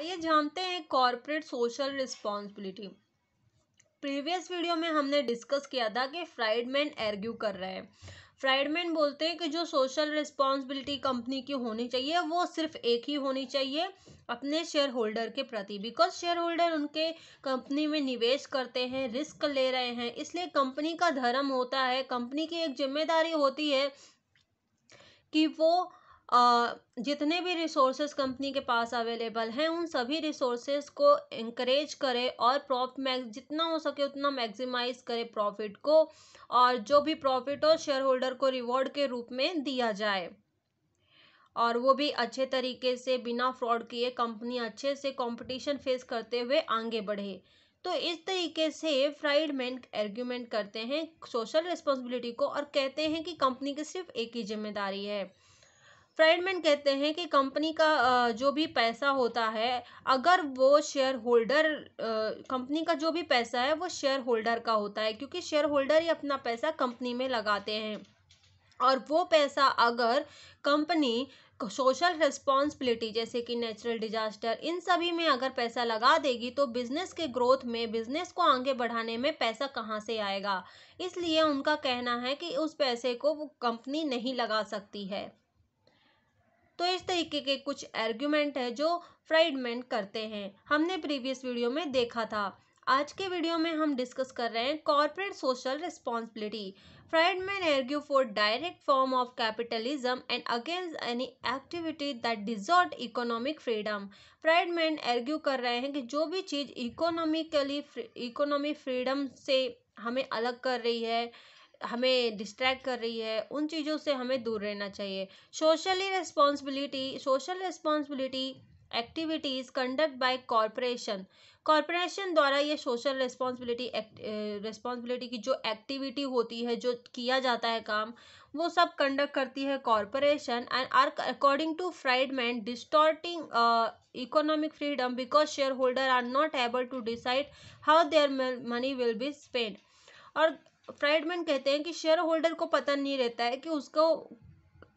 आइए हाँ, जानते हैं corporate social responsibility previous video में हमने डिस्कस किया था कि फ्राइडमैन एर्ग्यू कर रहे हैं फ्राइडमैन बोलते हैं कि जो सोशल रिस्पॉन्सिबिलिटी कंपनी की होनी चाहिए वो सिर्फ एक ही होनी चाहिए अपने शेयर होल्डर के प्रति बिकॉज शेयर होल्डर उनके कंपनी में निवेश करते हैं रिस्क ले रहे हैं इसलिए कंपनी का धर्म होता है कंपनी की एक जिम्मेदारी होती है कि वो जितने भी रिसोर्सेज कंपनी के पास अवेलेबल हैं उन सभी रिसोर्सेज को इंकरेज करें और प्रॉफ जितना हो सके उतना मैक्सिमाइज करें प्रॉफिट को और जो भी प्रॉफिट हो शेयर होल्डर को रिवॉर्ड के रूप में दिया जाए और वो भी अच्छे तरीके से बिना फ्रॉड किए कंपनी अच्छे से कंपटीशन फेस करते हुए आगे बढ़े तो इस तरीके से फ्राइडमैन आर्ग्यूमेंट करते हैं सोशल रिस्पॉन्सिबिलिटी को और कहते हैं कि कंपनी की सिर्फ एक ही जिम्मेदारी है ट्रेडमैन कहते हैं कि कंपनी का जो भी पैसा होता है अगर वो शेयर होल्डर कंपनी का जो भी पैसा है वो शेयर होल्डर का होता है क्योंकि शेयर होल्डर ही अपना पैसा कंपनी में लगाते हैं और वो पैसा अगर कंपनी सोशल रिस्पॉन्सिबिलिटी जैसे कि नेचुरल डिजास्टर इन सभी में अगर पैसा लगा देगी तो बिजनेस के ग्रोथ में बिजनेस को आगे बढ़ाने में पैसा कहाँ से आएगा इसलिए उनका कहना है कि उस पैसे को वो कंपनी नहीं लगा सकती है तो इस तरीके के कुछ एर्ग्यूमेंट है जो फ्राइडमैन करते हैं हमने प्रीवियस वीडियो में देखा था आज के वीडियो में हम डिस्कस कर रहे हैं corporate social responsibility Friedman argue for direct form of capitalism and against any activity that distort economic freedom Friedman argue कर रहे हैं कि जो भी चीज़ इकोनॉमिकली इकोनॉमिक फ्रीडम से हमें अलग कर रही है हमें डिस्ट्रैक्ट कर रही है उन चीज़ों से हमें दूर रहना चाहिए socially responsibility social responsibility activities conduct by corporation corporation द्वारा ये सोशल रिस्पॉन्सिबिलिटी रिस्पॉन्सिबिलिटी की जो एक्टिविटी होती है जो किया जाता है काम वो सब कंडक्ट करती है corporation and are according to Friedman distorting economic freedom because shareholder are not able to decide how their money will be spend और फ्राइडमैन कहते हैं कि शेयर होल्डर को पता नहीं रहता है कि उसको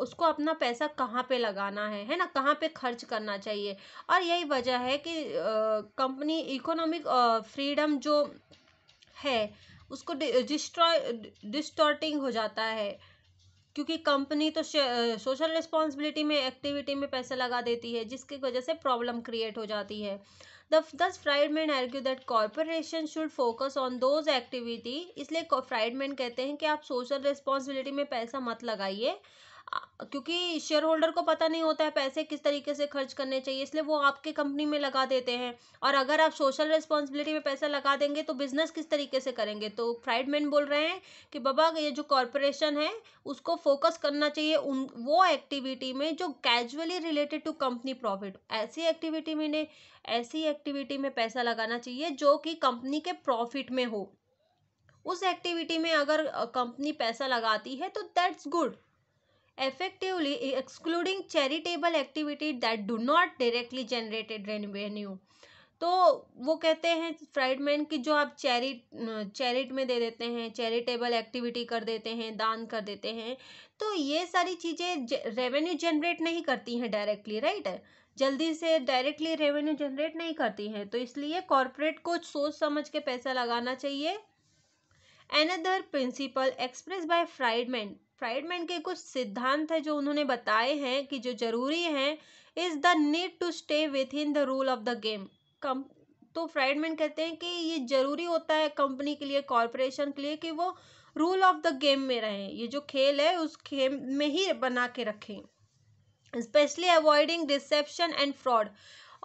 उसको अपना पैसा कहाँ पे लगाना है है ना कहाँ पे खर्च करना चाहिए और यही वजह है कि कंपनी इकोनॉमिक फ्रीडम जो है उसको डिस्ट्रॉय डिस्टॉर्टिंग हो जाता है क्योंकि कंपनी तो सोशल रिस्पॉन्सिबिलिटी में एक्टिविटी में पैसा लगा देती है जिसकी वजह से प्रॉब्लम क्रिएट हो जाती है दस Friedman argue that corporation should focus on those activity इसलिए फ्राइडमैन कहते हैं कि आप सोशल रिस्पॉन्सिबिलिटी में पैसा मत लगाइए क्योंकि शेयर होल्डर को पता नहीं होता है पैसे किस तरीके से खर्च करने चाहिए इसलिए वो आपके कंपनी में लगा देते हैं और अगर आप सोशल रिस्पॉन्सिबिलिटी में पैसा लगा देंगे तो बिजनेस किस तरीके से करेंगे तो फ्राइडमैन बोल रहे हैं कि बाबा ये जो कॉरपोरेशन है उसको फोकस करना चाहिए उन वो एक्टिविटी में जो casually related to company profit ऐसी एक्टिविटी में ने ऐसी एक्टिविटी में पैसा लगाना चाहिए जो कि कंपनी के प्रॉफिट में हो उस एक्टिविटी में अगर कंपनी पैसा लगाती है तो that's good effectively excluding charitable activity that do not directly generated revenue तो वो कहते हैं फ्राइडमैन की जो आप चैरिट चैरिट में दे देते हैं चैरिटेबल एक्टिविटी कर देते हैं दान कर देते हैं तो ये सारी चीज़ें रेवेन्यू जनरेट नहीं करती हैं डायरेक्टली राइट जल्दी से डायरेक्टली रेवेन्यू जनरेट नहीं करती हैं तो इसलिए कॉरपोरेट को सोच समझ के पैसा लगाना चाहिए principle express by Friedman Friedman के कुछ सिद्धांत है जो उन्होंने बताए हैं कि जो ज़रूरी हैं is the need to stay within the rule of the game कम तो फ्राइडमैन कहते हैं कि ये ज़रूरी होता है कंपनी के लिए कॉरपोरेशन के लिए कि वो रूल ऑफ द गेम में रहें ये जो खेल है उस खेल में ही बना के रखें specially avoiding deception and fraud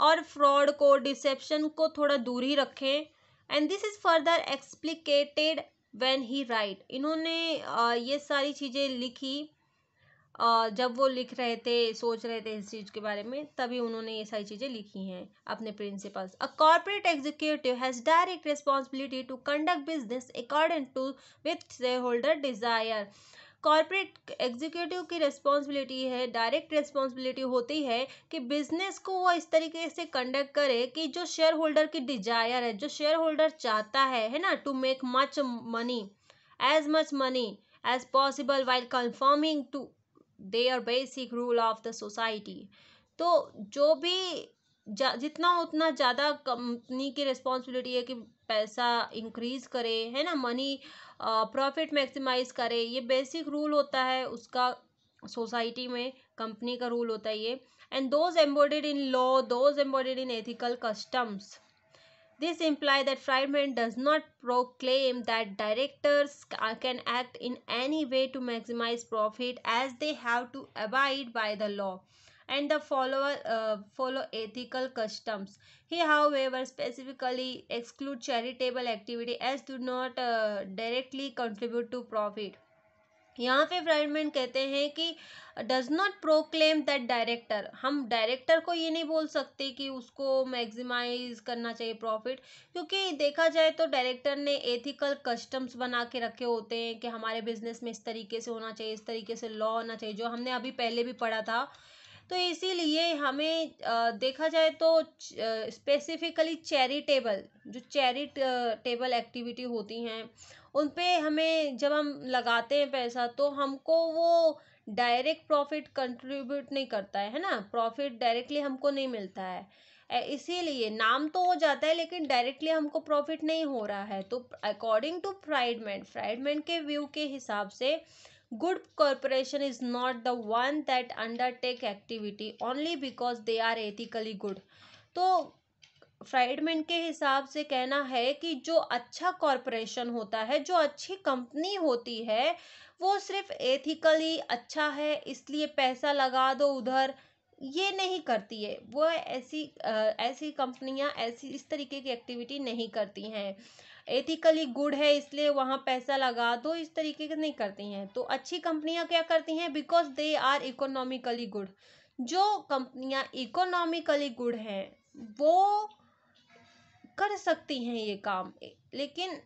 और फ्रॉड को डिसेप्शन को थोड़ा दूर ही रखें and this is further explicated when he write इन्होंने ये सारी चीज़ें लिखी जब वो लिख रहे थे सोच रहे थे इस चीज़ के बारे में तभी उन्होंने ये सारी चीज़ें लिखी हैं अपने principles a corporate executive has direct responsibility to conduct business according to with shareholder desire corporate executive की रिस्पॉन्सिबिलिटी है डायरेक्ट रिस्पॉन्सिबिलिटी होती है कि बिजनेस को वो इस तरीके से कंडक्ट करे कि जो शेयर होल्डर की डिजायर है जो शेयर होल्डर चाहता है है ना to make much money as much money as possible while conforming to their basic rule of the society तो जो भी जितना उतना ज़्यादा कंपनी की रिस्पॉन्सिबिलिटी है कि पैसा इंक्रीज करे है ना मनी प्रॉफिट मैक्सिमाइज करे ये बेसिक रूल होता है उसका सोसाइटी में कंपनी का रूल होता है ये and those embodied in law those embodied in ethical customs this imply that Friedman does not proclaim that directors can act in any way to maximise profit as they have to abide by the law and the follow uh, follow ethical customs. He, however, specifically exclude charitable activity as do not uh, directly contribute to profit. यहाँ पे Friedman कहते हैं कि does not proclaim that director हम director को ये नहीं बोल सकते कि उसको मैक्सिमाइज करना चाहिए प्रॉफिट क्योंकि देखा जाए तो डायरेक्टर ने एथिकल कस्टम्स बना के रखे होते हैं कि हमारे बिजनेस में इस तरीके से होना चाहिए इस तरीके से लॉ होना चाहिए जो हमने अभी पहले भी पढ़ा था तो इसीलिए हमें देखा जाए तो स्पेसिफिकली चैरिटेबल जो चैरिटेबल एक्टिविटी होती हैं उन पे हमें जब हम लगाते हैं पैसा तो हमको वो डायरेक्ट प्रॉफिट कंट्रीब्यूट नहीं करता है है ना प्रॉफिट डायरेक्टली हमको नहीं मिलता है इसीलिए नाम तो हो जाता है लेकिन डायरेक्टली हमको प्रॉफिट नहीं हो रहा है तो अकॉर्डिंग टू फ्राइडमैन फ्राइडमैन के व्यू के हिसाब से good corporation is not the one that undertake activity only because they are ethically good तो फ्राइडमैन के हिसाब से कहना है कि जो अच्छा कॉरपोरेशन होता है जो अच्छी कंपनी होती है वो सिर्फ एथिकली अच्छा है इसलिए पैसा लगा दो उधर ये नहीं करती है वो ऐसी ऐसी कंपनियां ऐसी इस तरीके की एक्टिविटी नहीं करती हैं एथिकली गुड है इसलिए वहाँ पैसा लगा दो इस तरीके के नहीं करती हैं तो अच्छी कंपनियां क्या करती हैं because they are economically good जो कंपनियां इकोनॉमिकली गुड हैं वो कर सकती हैं ये काम लेकिन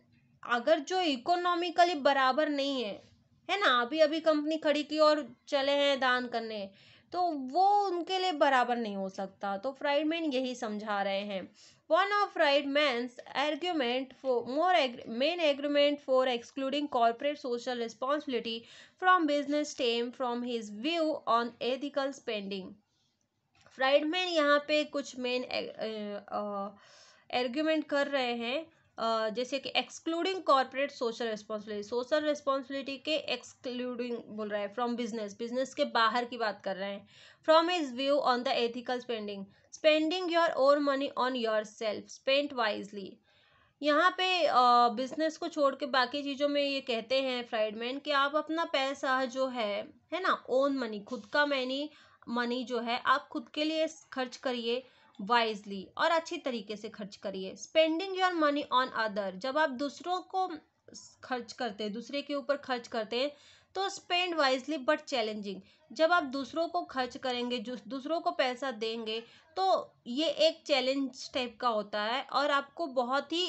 अगर जो इकोनॉमिकली बराबर नहीं है है ना अभी अभी कंपनी खड़ी की और चले हैं दान करने तो वो उनके लिए बराबर नहीं हो सकता तो फ्राइड मैन यही समझा रहे हैं one of Friedman's agreement for more men agreement for excluding corporate social responsibility from business टेम from his view on ethical spending Friedman यहाँ पे कुछ मेन एर्ग्यूमेंट कर रहे हैं जैसे कि excluding corporate social responsibility social responsibility के एक्सक्लूडिंग बोल रहा है फ्रॉम बिजनेस बिजनेस के बाहर की बात कर रहे हैं from his view on the ethical spending spending your own money on yourself spend wisely यहाँ पे बिजनेस को छोड़ के बाकी चीज़ों में ये कहते हैं फ्राइडमैन कि आप अपना पैसा जो है है ना ओन मनी खुद का मैनी मनी जो है आप खुद के लिए खर्च करिए वाइजली और अच्छी तरीके से खर्च करिए spending your money on other जब आप दूसरों को खर्च करते हैं दूसरे के ऊपर खर्च करते हैं तो स्पेंड वाइजली बट चैलेंजिंग जब आप दूसरों को खर्च करेंगे दूसरों को पैसा देंगे तो ये एक चैलेंज टाइप का होता है और आपको बहुत ही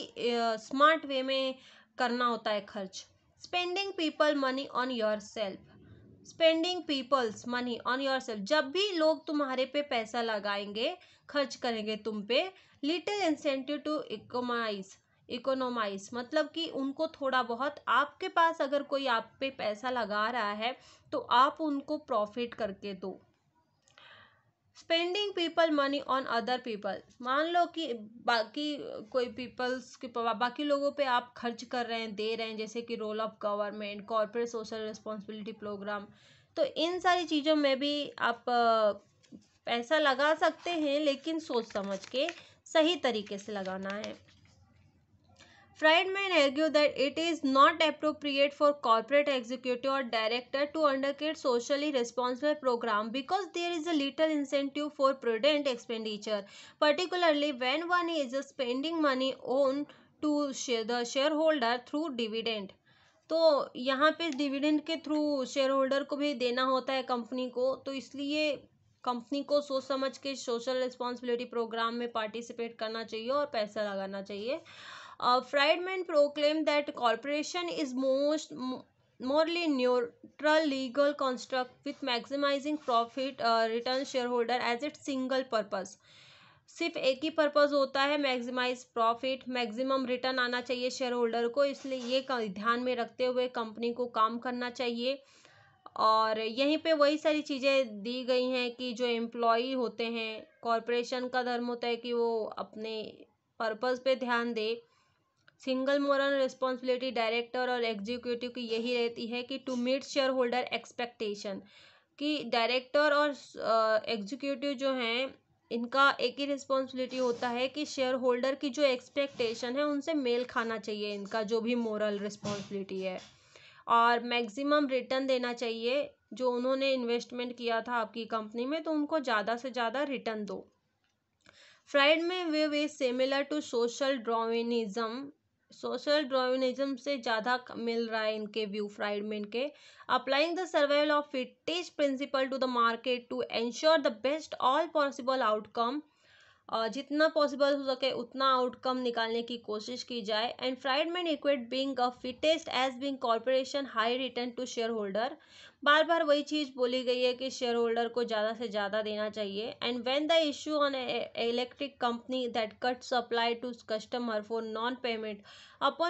स्मार्ट वे में करना होता है खर्च spending people money on yourself spending people's money on yourself जब भी लोग तुम्हारे पे पैसा लगाएंगे खर्च करेंगे तुम पे little incentive to economise economise मतलब कि उनको थोड़ा बहुत आपके पास अगर कोई आप पे पैसा लगा रहा है तो आप उनको प्रॉफिट करके दो spending people money on other people मान लो कि बाकी कोई पीपल्स के बाकी लोगों पे आप खर्च कर रहे हैं दे रहे हैं जैसे कि role of government corporate social responsibility programme तो इन सारी चीज़ों में भी आप पैसा लगा सकते हैं लेकिन सोच समझ के सही तरीके से लगाना है Friedman argue that it is not appropriate for corporate executive और director to undertake socially responsible programme because there is a little incentive for prudent expenditure particularly when one is a spending money own to the shareholder through dividend तो यहाँ पे dividend के through share holder को भी देना होता है company को तो इसलिए कंपनी को सोच समझ के सोशल रिस्पॉन्सिबिलिटी प्रोग्राम में पार्टिसिपेट करना चाहिए और पैसा लगाना चाहिए Friedman proclaim that corporation is most morally neutral legal construct with maximising profit return shareholder as it single purpose सिर्फ एक ही पर्पज़ होता है मैक्सिमाइज प्रॉफिट मैक्सिमम रिटर्न आना चाहिए शेयर होल्डर को इसलिए ये ध्यान में रखते हुए कंपनी को काम करना चाहिए और यहीं पे वही सारी चीज़ें दी गई हैं कि जो एम्प्लॉई होते हैं कॉरपोरेशन का धर्म होता है कि वो अपने पर्पस पे ध्यान दे सिंगल मोरल रिस्पॉन्सिबिलिटी डायरेक्टर और एग्जीक्यूटिव की यही रहती है कि to meet shareholder expectation कि डायरेक्टर और एग्जीक्यूटिव जो हैं इनका एक ही रिस्पॉन्सिबिलिटी होता है कि शेयर होल्डर की जो एक्सपेक्टेशन है उनसे मेल खाना चाहिए इनका जो भी मोरल रिस्पॉन्सिबिलिटी है और मैक्सिमम रिटर्न देना चाहिए जो उन्होंने इन्वेस्टमेंट किया था आपकी कंपनी में तो उनको ज़्यादा से ज़्यादा रिटर्न दो Friedman way way similar to social Darwinism social Darwinism से ज़्यादा मिल रहा है इनके व्यू फ्राइड में इनके applying the survival of fittest principle to the market to ensure the best all possible outcome जितना पॉसिबल हो सके उतना आउटकम निकालने की कोशिश की जाए and Friedman equate being a fittest as being corporation high return to shareholder बार बार वही चीज़ बोली गई है कि शेयर होल्डर को ज़्यादा से ज़्यादा देना चाहिए and when the issue on electric company that cut supply to customer for non payment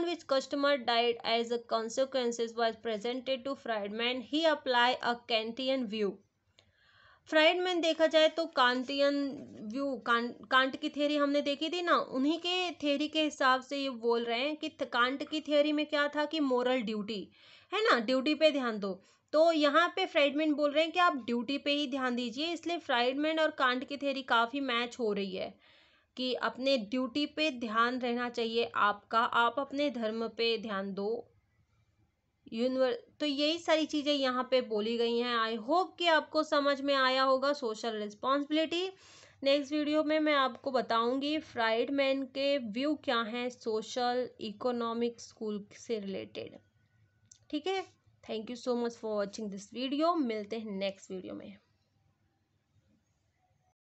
which customer customer as a consequences was presented to Friedman he apply a Kantian view Friedman देखा जाए तो Kantian view कां, Kant की theory हमने देखी थी ना उन्हीं के थ्योरी के हिसाब से ये बोल रहे हैं कि कांट की थ्योरी में क्या था कि मोरल ड्यूटी है ना ड्यूटी पे ध्यान दो तो यहाँ पे फ्राइडमैन बोल रहे हैं कि आप ड्यूटी पे ही ध्यान दीजिए इसलिए फ्राइडमैन और कांट की थ्योरी काफ़ी मैच हो रही है कि अपने ड्यूटी पे ध्यान रहना चाहिए आपका आप अपने धर्म पे ध्यान दो यूनिवर तो यही सारी चीज़ें यहाँ पे बोली गई हैं आई होप कि आपको समझ में आया होगा सोशल रिस्पॉन्सिबिलिटी नेक्स्ट वीडियो में मैं आपको बताऊंगी फ्राइड मैन के व्यू क्या हैं सोशल इकोनॉमिक स्कूल से रिलेटेड ठीक है thank you so much for watching this video मिलते हैं नेक्स्ट वीडियो में